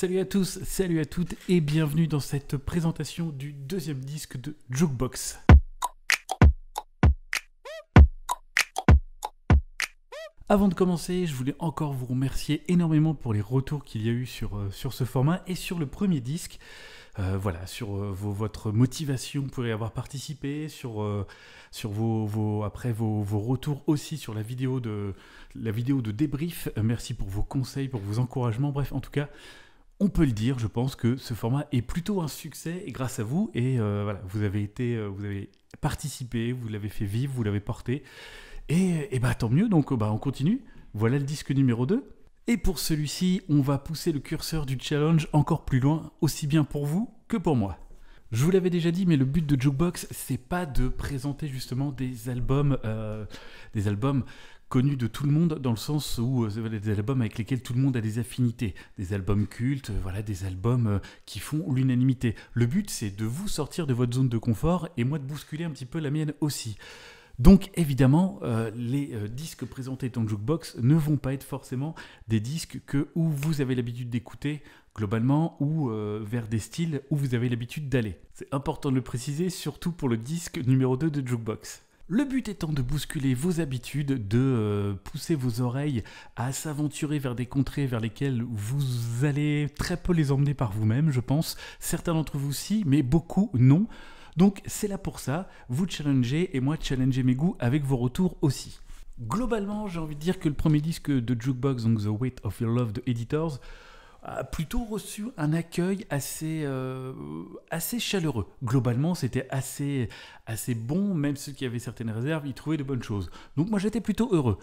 Salut à tous, salut à toutes et bienvenue dans cette présentation du deuxième disque de Jukebox. Avant de commencer, je voulais encore vous remercier énormément pour les retours qu'il y a eu sur, euh, sur ce format et sur le premier disque. Euh, voilà, sur euh, votre motivation pour y avoir participé, sur, sur vos, après vos, retours aussi sur la vidéo de, la vidéo de débrief. merci pour vos conseils, pour vos encouragements. Bref, en tout cas, on peut le dire, je pense que ce format est plutôt un succès et grâce à vous. Et euh, voilà, vous avez été, euh, vous avez participé, vous l'avez fait vivre, vous l'avez porté. Et, et, bah tant mieux, donc bah, on continue. Voilà le disque numéro 2. Et pour celui-ci, on va pousser le curseur du challenge encore plus loin, aussi bien pour vous que pour moi. Je vous l'avais déjà dit, mais le but de Jukebox, c'est pas de présenter justement des albums, euh, des albums connu de tout le monde dans le sens où euh, des albums avec lesquels tout le monde a des affinités, des albums cultes, euh, voilà, des albums euh, qui font l'unanimité. Le but, c'est de vous sortir de votre zone de confort et moi de bousculer un petit peu la mienne aussi. Donc évidemment, les disques présentés dans jukebox ne vont pas être forcément des disques que où vous avez l'habitude d'écouter globalement ou vers des styles où vous avez l'habitude d'aller. C'est important de le préciser, surtout pour le disque numéro 2 de jukebox. Le but étant de bousculer vos habitudes, de euh, pousser vos oreilles à s'aventurer vers des contrées vers lesquelles vous allez très peu les emmener par vous-même, je pense. Certains d'entre vous si, mais beaucoup non. Donc c'est là pour ça, vous challengez et moi challengez mes goûts avec vos retours aussi. Globalement, j'ai envie de dire que le premier disque de Jukebox, donc The Weight of Your Love de Editors, a plutôt reçu un accueil assez, euh, assez chaleureux. Globalement, c'était assez, assez bon, même ceux qui avaient certaines réserves, ils trouvaient de bonnes choses. Donc moi, j'étais plutôt heureux.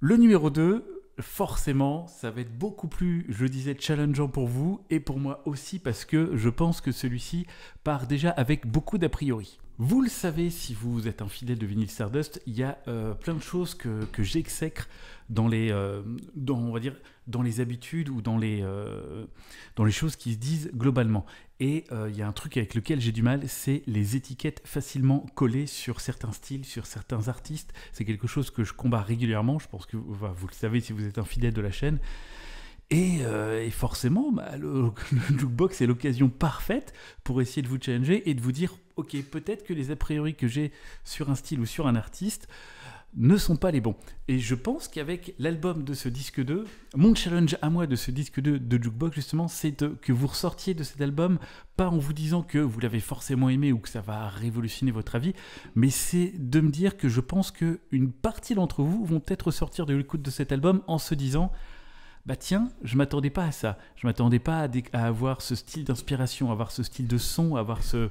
Le numéro 2, forcément, ça va être beaucoup plus, je disais, challengeant pour vous et pour moi aussi, parce que je pense que celui-ci part déjà avec beaucoup d'a priori. Vous le savez, si vous êtes un fidèle de Vinyl Stardust, il y a euh, plein de choses que, que j'exècre dans les, euh, dans, on va dire, dans les habitudes ou dans les, euh, dans les choses qui se disent globalement. Et il y a un truc avec lequel j'ai du mal, c'est les étiquettes facilement collées sur certains styles, sur certains artistes. C'est quelque chose que je combats régulièrement. Je pense que bah, vous le savez si vous êtes un fidèle de la chaîne. Euh, et, forcément, bah, le, jukebox est l'occasion parfaite pour essayer de vous challenger et de vous dire, ok, peut-être que les a priori que j'ai sur un style ou sur un artiste ne sont pas les bons. Et je pense qu'avec l'album de ce disque 2, mon challenge à moi de ce disque 2 de Jukebox, justement, c'est que vous ressortiez de cet album, pas en vous disant que vous l'avez forcément aimé ou que ça va révolutionner votre avis, mais c'est de me dire que je pense qu'une partie d'entre vous vont peut-être ressortir de l'écoute de cet album en se disant « bah tiens, je m'attendais pas à ça. Je m'attendais pas à, avoir ce style d'inspiration, à avoir ce style de son, à avoir ce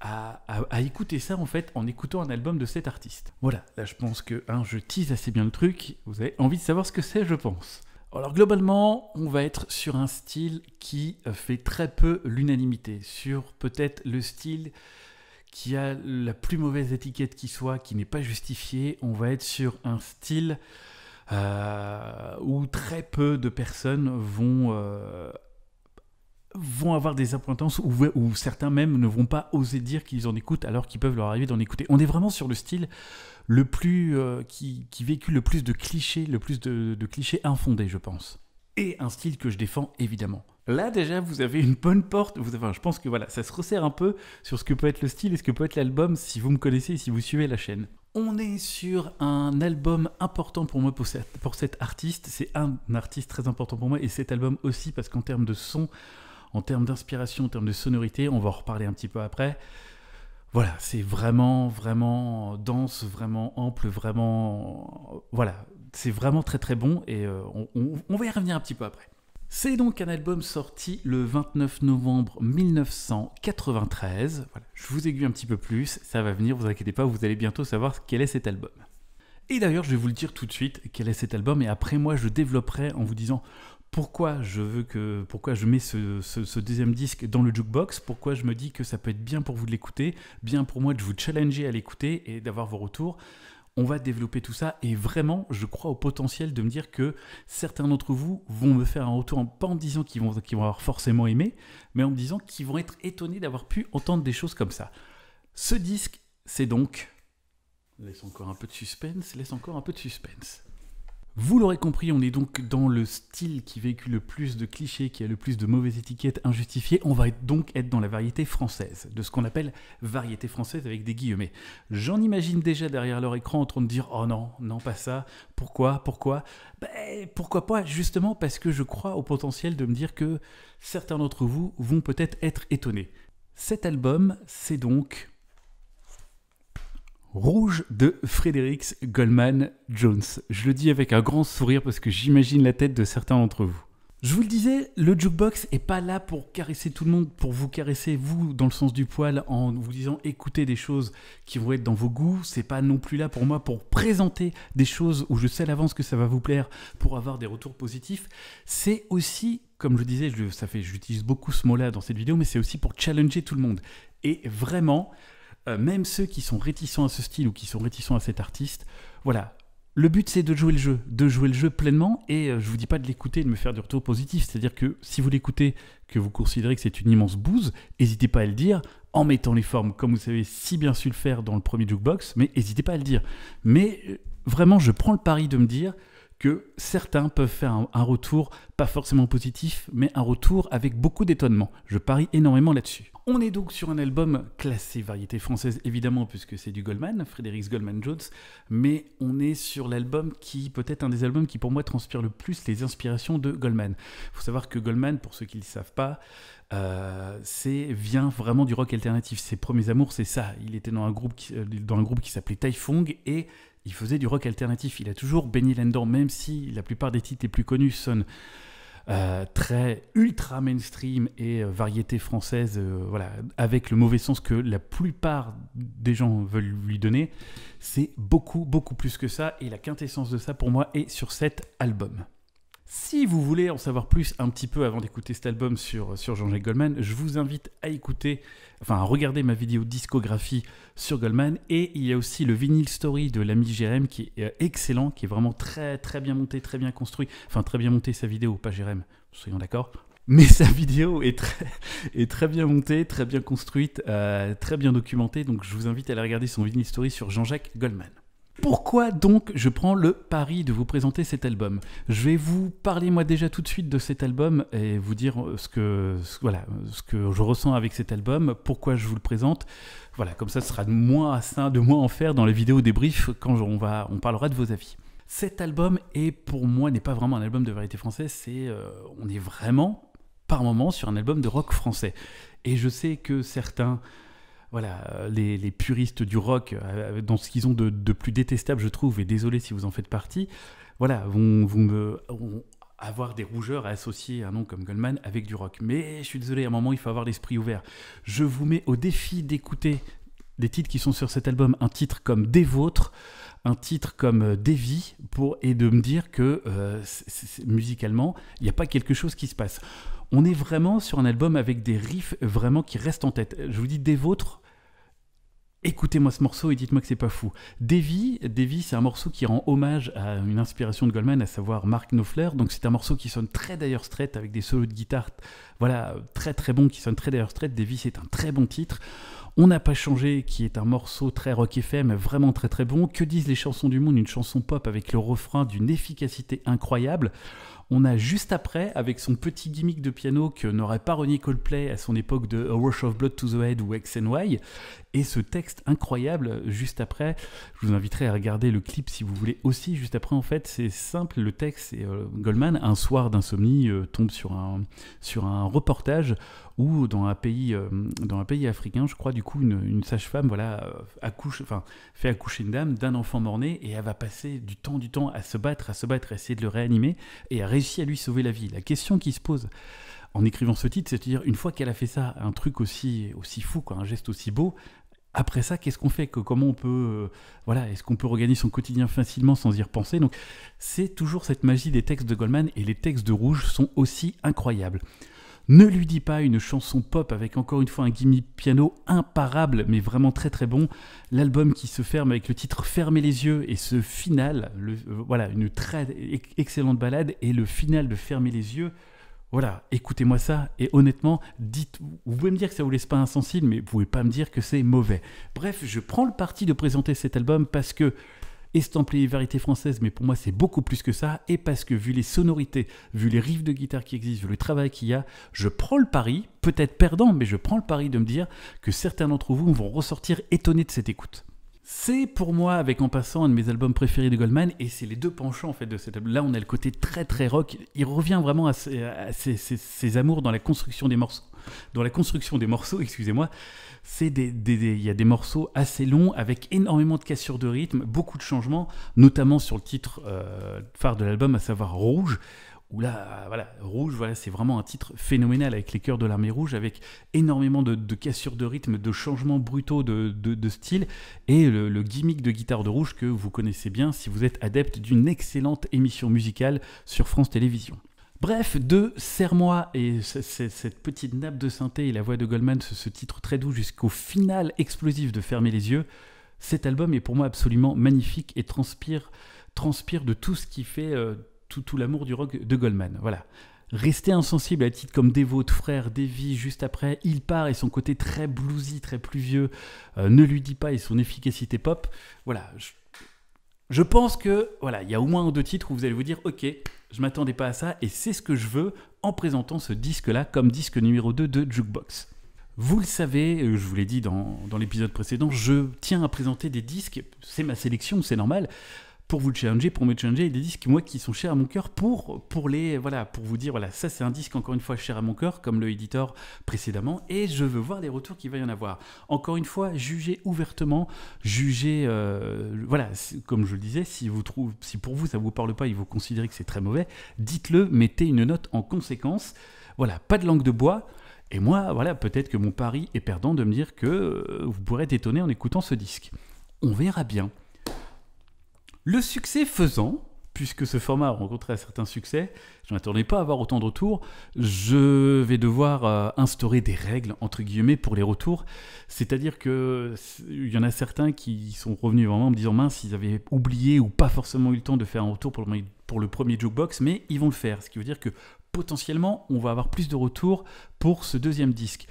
à, écouter ça en fait en écoutant un album de cet artiste. Voilà, là je pense que hein, je tease assez bien le truc, vous avez envie de savoir ce que c'est je pense. Alors globalement, on va être sur un style qui euh, fait très peu l'unanimité, sur peut-être le style qui a la plus mauvaise étiquette qui soit, qui n'est pas justifiée, on va être sur un style euh, où très peu de personnes vont, euh, vont avoir des appointances ou, certains même ne vont pas oser dire qu'ils en écoutent alors qu'ils peuvent leur arriver d'en écouter. On est vraiment sur le style le plus euh, qui, qui véhicule le plus de clichés, le plus de, clichés infondés, je pense. Et un style que je défends évidemment. Là déjà, vous avez une bonne porte. Vous je pense que voilà, ça se resserre un peu sur ce que peut être le style et ce que peut être l'album si vous me connaissez et si vous suivez la chaîne. On est sur un album important pour moi, pour, pour cet artiste. C'est un artiste très important pour moi et cet album aussi parce qu'en termes de son, en termes d'inspiration, en termes de sonorité, on va en reparler un petit peu après. Voilà, c'est vraiment, vraiment dense, vraiment ample, vraiment... Voilà, c'est vraiment très très bon et euh, on va y revenir un petit peu après. C'est donc un album sorti le 29 novembre 1993. Voilà, je vous aiguille un petit peu plus, ça va venir, vous inquiétez pas, vous allez bientôt savoir quel est cet album. Et d'ailleurs, je vais vous le dire tout de suite quel est cet album, et après moi, je développerai en vous disant pourquoi je veux que, pourquoi je mets ce, ce deuxième disque dans le jukebox, pourquoi je me dis que ça peut être bien pour vous de l'écouter, bien pour moi de vous challenger à l'écouter et d'avoir vos retours. On va développer tout ça et vraiment, je crois au potentiel de me dire que certains d'entre vous vont me faire un retour, pas en me disant qu'ils vont, avoir forcément aimé, mais en me disant qu'ils vont être étonnés d'avoir pu entendre des choses comme ça. Ce disque, c'est donc... Laisse encore un peu de suspense, laisse encore un peu de suspense. Vous l'aurez compris, on est donc dans le style qui véhicule le plus de clichés, qui a le plus de mauvaises étiquettes injustifiées. On va donc être dans la variété française, de ce qu'on appelle variété française avec des guillemets. J'en imagine déjà derrière leur écran en train de dire Oh non, non, pas ça. Pourquoi Pourquoi ben, Pourquoi pas Justement parce que je crois au potentiel de me dire que certains d'entre vous vont peut-être être étonnés. Cet album, c'est donc Rouge de Fredericks Goldman Jones. Je le dis avec un grand sourire parce que j'imagine la tête de certains d'entre vous. Je vous le disais, le jukebox est pas là pour caresser tout le monde, pour vous caresser vous dans le sens du poil en vous disant écoutez des choses qui vont être dans vos goûts. C'est pas non plus là pour moi pour présenter des choses où je sais à l'avance que ça va vous plaire pour avoir des retours positifs. C'est aussi comme je disais, ça fait, j'utilise beaucoup ce mot-là dans cette vidéo, mais c'est aussi pour challenger tout le monde. Et vraiment, euh, même ceux qui sont réticents à ce style ou qui sont réticents à cet artiste, voilà. Le but c'est de jouer le jeu, de jouer le jeu pleinement, et je euh, je vous dis pas de l'écouter et de me faire du retour positif, c'est-à-dire que si vous l'écoutez, que vous considérez que c'est une immense bouse, n'hésitez pas à le dire en mettant les formes, comme vous avez si bien su le faire dans le premier jukebox, mais n'hésitez pas à le dire. Mais euh, vraiment, je prends le pari de me dire, que certains peuvent faire un, retour, pas forcément positif, mais un retour avec beaucoup d'étonnement. Je parie énormément là-dessus. On est donc sur un album classé variété française, évidemment, puisque c'est du Goldman, Frédéric Goldman Jones, mais on est sur l'album qui, peut-être un des albums qui pour moi transpire le plus les inspirations de Goldman. Il faut savoir que Goldman, pour ceux qui ne le savent pas, euh, c'est vient vraiment du rock alternatif. Ses premiers amours, c'est ça. Il était dans un groupe qui, euh, dans un groupe qui s'appelait Taifong et il faisait du rock alternatif. Il a toujours baigné là même si la plupart des titres les plus connus sonnent euh, très ultra mainstream et euh, variété française, euh, voilà, avec le mauvais sens que la plupart des gens veulent lui donner, c'est beaucoup, beaucoup plus que ça. Et la quintessence de ça, pour moi, est sur cet album. Si vous voulez en savoir plus un petit peu avant d'écouter cet album sur, sur Jean-Jacques Goldman, je vous invite à écouter, enfin à regarder ma vidéo discographie sur Goldman. Et il y a aussi le Vinyl story de l'ami Jérém qui est euh, excellent, qui est vraiment très très bien monté, très bien construit. Enfin très bien monté sa vidéo, pas Jérém, soyons d'accord. Mais sa vidéo est très, est très bien montée, très bien construite, euh, très bien documentée. Donc je vous invite à aller regarder son Vinyl story sur Jean-Jacques Goldman. Pourquoi donc je prends le pari de vous présenter cet album Je vais vous parler moi déjà tout de suite de cet album et vous dire euh, ce que, voilà, ce que je ressens avec cet album, pourquoi je vous le présente. Voilà, comme ça ce sera de moins à ça, de moins en faire dans les vidéos débriefs quand on, va, on parlera de vos avis. Cet album est pour moi n'est pas vraiment un album de variété française, c'est euh, on est vraiment par moment sur un album de rock français. Et je sais que certains voilà, euh, les, puristes du rock, euh, euh, dans ce qu'ils ont de, plus détestable, je trouve, et désolé si vous en faites partie, voilà, vont, me, avoir des rougeurs à associer un nom comme Goldman avec du rock. Mais je suis désolé, à un moment, il faut avoir l'esprit ouvert. Je vous mets au défi d'écouter des titres qui sont sur cet album, un titre comme Des Vôtres, un titre comme Des Vies, pour, et de me dire que musicalement, il n'y a pas quelque chose qui se passe on est vraiment sur un album avec des riffs vraiment qui restent en tête. Je vous dis des vôtres, écoutez-moi ce morceau et dites-moi que c'est pas fou. Davy, c'est un morceau qui rend hommage à une inspiration de Goldman, à savoir Mark Knopfler. Donc c'est un morceau qui sonne très d'ailleurs straight avec des solos de guitare, voilà, très très bon, qui sonne très d'ailleurs straight. Davy c'est un très bon titre. On n'a pas changé, qui est un morceau très rock FM, vraiment très très bon. Que disent les chansons du monde Une chanson pop avec le refrain d'une efficacité incroyable. On a juste après, avec son petit gimmick de piano que n'aurait pas renié Coldplay à son époque de A Rush of Blood to the Head ou Y et ce texte incroyable juste après. Je vous inviterai à regarder le clip si vous voulez aussi. Juste après, en fait, c'est simple, le texte, c'est euh, Goldman, un soir d'insomnie, euh, tombe sur un, sur un reportage où dans un pays, euh, dans un pays africain, je crois, du coup, une, sage-femme, voilà, accouche, enfin, fait accoucher une dame d'un enfant mort-né et elle va passer du temps, du temps à se battre, à se battre, à essayer de le réanimer et à réussi à lui sauver la vie. La question qui se pose en écrivant ce titre, c'est à dire, une fois qu'elle a fait ça, un truc aussi, aussi fou, quoi, un geste aussi beau, après ça, qu'est-ce qu'on fait que, Comment on peut, euh, voilà, est-ce qu'on peut regagner son quotidien facilement sans y repenser Donc, c'est toujours cette magie des textes de Goldman et les textes de Rouge sont aussi incroyables. Ne lui dis pas une chanson pop avec encore une fois un gimmick piano imparable mais vraiment très très bon. L'album qui se ferme avec le titre Fermez les yeux et ce final, euh, voilà, une très excellente balade et le final de Fermez les yeux. Voilà, écoutez-moi ça et honnêtement, dites, vous pouvez me dire que ça vous laisse pas insensible, mais vous pouvez pas me dire que c'est mauvais. Bref, je prends le parti de présenter cet album parce que estampillé vérité française, mais pour moi c'est beaucoup plus que ça, et parce que vu les sonorités, vu les riffs de guitare qui existent, vu le travail qu'il y a, je prends le pari, peut-être perdant, mais je prends le pari de me dire que certains d'entre vous vont ressortir étonnés de cette écoute. C'est pour moi, avec en passant, un de mes albums préférés de Goldman, et c'est les deux penchants en fait de cet album. Là, on a le côté très très rock. Il revient vraiment à ses, amours dans la construction des morceaux. Dans la construction des morceaux, excusez-moi, c'est des, y a des morceaux assez longs avec énormément de cassures de rythme, beaucoup de changements, notamment sur le titre euh, phare de l'album, à savoir Rouge Oula, voilà, Rouge, voilà, c'est vraiment un titre phénoménal avec les chœurs de l'armée rouge, avec énormément de, cassures de rythme, de changements brutaux de, style, et le, gimmick de guitare de rouge que vous connaissez bien si vous êtes adepte d'une excellente émission musicale sur France Télévisions. Bref, de Serre-moi et cette petite nappe de synthé et la voix de Goldman, ce, titre très doux jusqu'au final explosif de Fermer les yeux, cet album est pour moi absolument magnifique et transpire, transpire de tout ce qui fait... Euh, tout, l'amour du rock de Goldman. Voilà. rester insensible à titre comme dévote, Frère, Devi, juste après, il part et son côté très bluesy, très pluvieux, euh, ne lui dit pas et son efficacité pop. Voilà, je, pense que, voilà, il y a au moins deux titres où vous allez vous dire, ok, je m'attendais pas à ça et c'est ce que je veux en présentant ce disque-là comme disque numéro 2 de Jukebox. Vous le savez, euh, je vous l'ai dit dans, dans l'épisode précédent, je tiens à présenter des disques, c'est ma sélection, c'est normal, pour vous challenger, pour me challenger, des disques moi qui sont chers à mon cœur pour, pour les voilà, pour vous dire voilà, ça c'est un disque encore une fois cher à mon cœur comme le éditeur précédemment et je veux voir les retours qu'il va y en avoir. Encore une fois, jugez ouvertement, jugez euh, voilà, comme je le disais, si vous trouvez si pour vous ça vous parle pas et vous considérez que c'est très mauvais, dites-le, mettez une note en conséquence. Voilà, pas de langue de bois. Et moi, voilà, peut-être que mon pari est perdant de me dire que euh, vous pourrez être étonné en écoutant ce disque. On verra bien. Le succès faisant, puisque ce format a rencontré un certain succès, je n'attendais pas à avoir autant de retours, je vais devoir euh, instaurer des règles, entre guillemets, pour les retours. C'est-à-dire que y en a certains qui sont revenus vraiment en me disant mince, ils avaient oublié ou pas forcément eu le temps de faire un retour pour le, pour le premier jukebox, mais ils vont le faire. Ce qui veut dire que potentiellement, on va avoir plus de retours pour ce deuxième disque.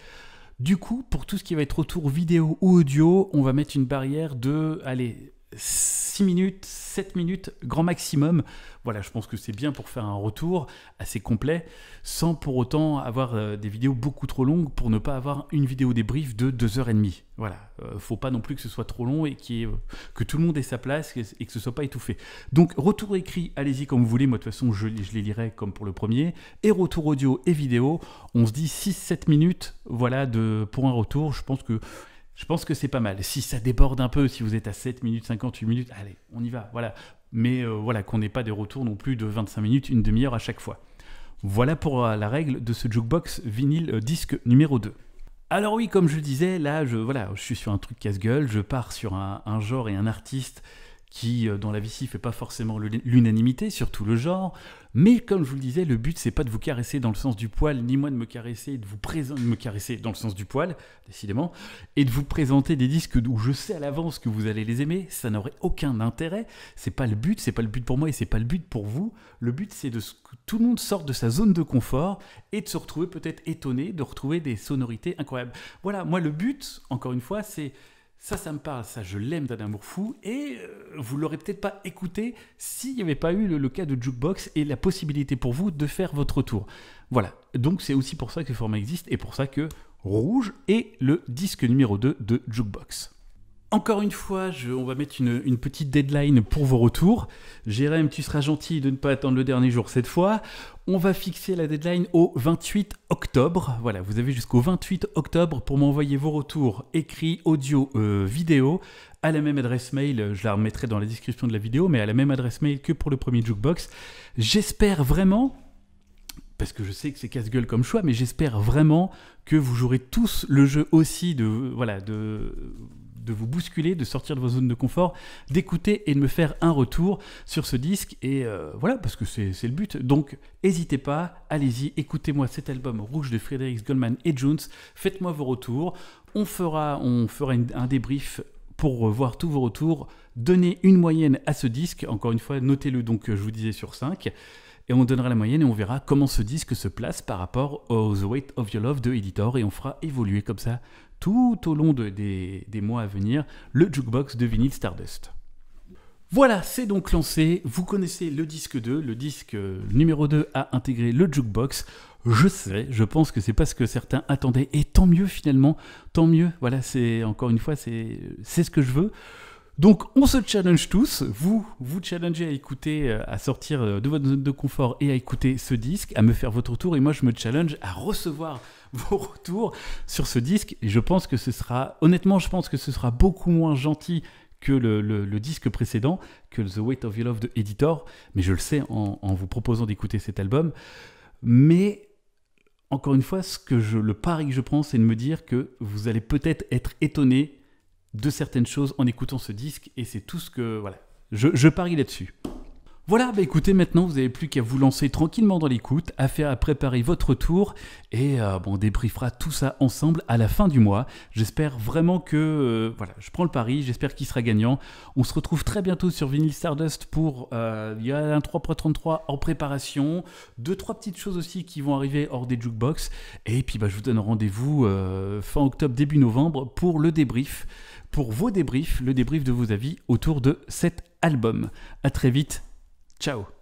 Du coup, pour tout ce qui va être retour vidéo ou audio, on va mettre une barrière de, allez, 6 minutes, 7 minutes, grand maximum. Voilà, je pense que c'est bien pour faire un retour assez complet, sans pour autant avoir euh, des vidéos beaucoup trop longues pour ne pas avoir une vidéo débrief de 2h30. Voilà, euh, faut pas non plus que ce soit trop long et euh, que tout le monde ait sa place et que ce soit pas étouffé. Donc, retour écrit, allez-y comme vous voulez, moi de toute façon, je, je, les lirai comme pour le premier. Et retour audio et vidéo, on se dit 6-7 minutes, voilà, de, pour un retour. Je pense que je pense que c'est pas mal. Si ça déborde un peu, si vous êtes à 7 minutes, 58 minutes, allez, on y va, voilà. Mais euh, voilà, qu'on n'ait pas des retours non plus de 25 minutes, une demi-heure à chaque fois. Voilà pour euh, la règle de ce jukebox vinyle euh, disque numéro 2. Alors oui, comme je disais, là, je, voilà, je suis sur un truc casse-gueule, je pars sur un genre et un artiste qui, euh, dans la vie, ne fait pas forcément l'unanimité, sur tout le genre. Mais comme je vous le disais, le but, c'est pas de vous caresser dans le sens du poil, ni moi de me caresser, de vous présenter, me caresser dans le sens du poil, décidément, et de vous présenter des disques où je sais à l'avance que vous allez les aimer. Ça n'aurait aucun intérêt. C'est pas le but, c'est pas le but pour moi et c'est pas le but pour vous. Le but, c'est de que tout le monde sorte de sa zone de confort et de se retrouver peut-être étonné, de retrouver des sonorités incroyables. Voilà, moi, le but, encore une fois, c'est ça, ça me parle, ça, je l'aime d'un amour fou. Et vous euh, vous l'aurez peut-être pas écouté s'il n'y avait pas eu le, cas de Jukebox et la possibilité pour vous de faire votre tour. Voilà. Donc, c'est aussi pour ça que ce format existe et pour ça que Rouge est le disque numéro 2 de Jukebox. Encore une fois, on va mettre une, petite deadline pour vos retours. Jérém, tu seras gentil de ne pas attendre le dernier jour cette fois. On va fixer la deadline au 28 octobre. Voilà, vous avez jusqu'au 28 octobre pour m'envoyer vos retours écrits, audio, euh, vidéo à la même adresse mail, euh, je la remettrai dans la description de la vidéo, mais à la même adresse mail que pour le premier jukebox. J'espère vraiment, parce que je sais que c'est casse-gueule comme choix, mais j'espère vraiment que vous jouerez tous le jeu aussi de, voilà, de de vous bousculer, de sortir de vos zones de confort, d'écouter et de me faire un retour sur ce disque. Et euh, voilà, parce que c'est le but. Donc, n'hésitez pas, allez-y, écoutez-moi cet album rouge de Frédéric Goldman et Jones. Faites-moi vos retours. On fera, on fera un débrief pour voir tous vos retours. Donnez une moyenne à ce disque. Encore une fois, notez-le donc, je vous disais, sur 5 et on donnera la moyenne et on verra comment ce disque se place par rapport au The Weight of Your Love de Editor et on fera évoluer comme ça tout au long des, mois à venir le jukebox de vinyle Stardust. Voilà, c'est donc lancé. Vous connaissez le disque 2. Le disque euh, numéro 2 a intégré le jukebox. Je sais, je pense que c'est pas ce que certains attendaient. Et tant mieux finalement, tant mieux. Voilà, c'est encore une fois, c'est ce que je veux. Donc on se challenge tous, vous vous challengez à écouter, euh, à sortir euh, de votre zone de confort et à écouter ce disque, à me faire votre tour et moi je me challenge à recevoir vos retours sur ce disque. Et je pense que ce sera, honnêtement, je pense que ce sera beaucoup moins gentil que le, le, disque précédent, que The Weight of Your Love de Editor. Mais je le sais en, vous proposant d'écouter cet album. Mais encore une fois, ce que je, le pari que je prends, c'est de me dire que vous allez peut-être être étonné de certaines choses en écoutant ce disque. Et c'est tout ce que. Voilà. Je, je parie là-dessus. Voilà, bah écoutez, maintenant vous n'avez plus qu'à vous lancer tranquillement dans l'écoute, à faire à préparer votre tour, et euh, bon, on débriefera tout ça ensemble à la fin du mois. J'espère vraiment que, euh, voilà, je prends le pari, j'espère qu'il sera gagnant. On se retrouve très bientôt sur Vinyl Stardust pour, euh, il y a un 3.33 en préparation, deux, trois petites choses aussi qui vont arriver hors des jukebox, et puis bah, je vous donne rendez-vous fin octobre, début novembre pour le débrief, pour vos débriefs, le débrief de vos avis autour de cet album. A très vite Ciao